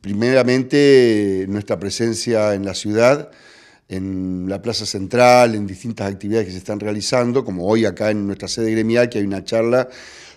primeramente nuestra presencia en la ciudad, en la Plaza Central, en distintas actividades que se están realizando, como hoy acá en nuestra sede gremial, que hay una charla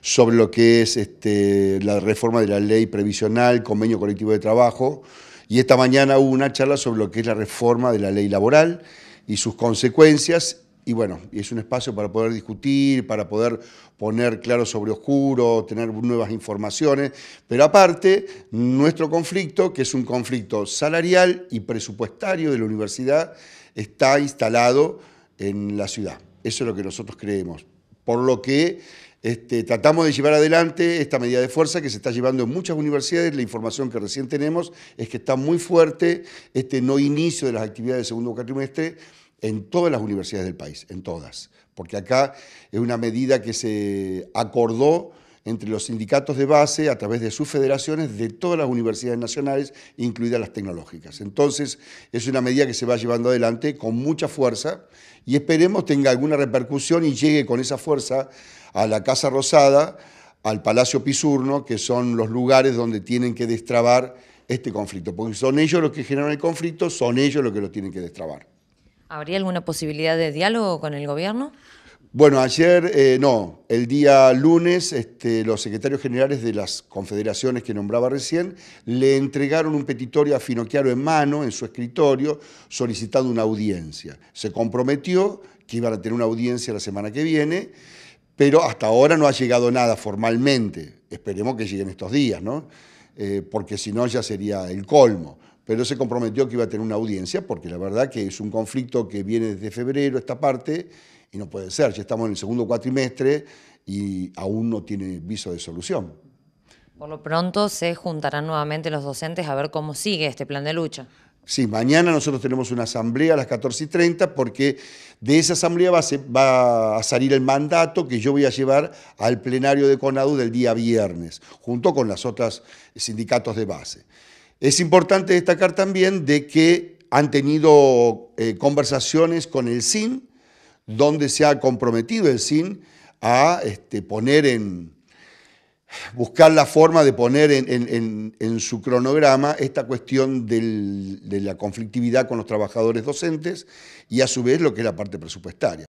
sobre lo que es este, la reforma de la ley previsional, convenio colectivo de trabajo, y esta mañana hubo una charla sobre lo que es la reforma de la ley laboral y sus consecuencias, y bueno, es un espacio para poder discutir, para poder poner claro sobre oscuro, tener nuevas informaciones, pero aparte, nuestro conflicto, que es un conflicto salarial y presupuestario de la universidad, está instalado en la ciudad. Eso es lo que nosotros creemos. Por lo que este, tratamos de llevar adelante esta medida de fuerza que se está llevando en muchas universidades. La información que recién tenemos es que está muy fuerte este no inicio de las actividades del segundo cuatrimestre en todas las universidades del país, en todas, porque acá es una medida que se acordó entre los sindicatos de base a través de sus federaciones de todas las universidades nacionales, incluidas las tecnológicas. Entonces, es una medida que se va llevando adelante con mucha fuerza y esperemos tenga alguna repercusión y llegue con esa fuerza a la Casa Rosada, al Palacio Pisurno, que son los lugares donde tienen que destrabar este conflicto, porque son ellos los que generan el conflicto, son ellos los que lo tienen que destrabar. ¿Habría alguna posibilidad de diálogo con el gobierno? Bueno, ayer eh, no, el día lunes este, los secretarios generales de las confederaciones que nombraba recién le entregaron un petitorio a Finochiaro en mano en su escritorio solicitando una audiencia. Se comprometió que iban a tener una audiencia la semana que viene, pero hasta ahora no ha llegado nada formalmente. Esperemos que lleguen estos días, ¿no? Eh, porque si no ya sería el colmo pero se comprometió que iba a tener una audiencia, porque la verdad que es un conflicto que viene desde febrero, esta parte, y no puede ser, ya estamos en el segundo cuatrimestre y aún no tiene viso de solución. Por lo pronto se juntarán nuevamente los docentes a ver cómo sigue este plan de lucha. Sí, mañana nosotros tenemos una asamblea a las 14.30, porque de esa asamblea va a, va a, salir el mandato que yo voy a llevar al plenario de CONADU del día viernes, junto con las otras sindicatos de base. Es importante destacar también de que han tenido eh, conversaciones con el SIN, donde se ha comprometido el SIN a este, buscar la forma de poner en, su cronograma esta cuestión de la conflictividad con los trabajadores docentes y a su vez lo que es la parte presupuestaria.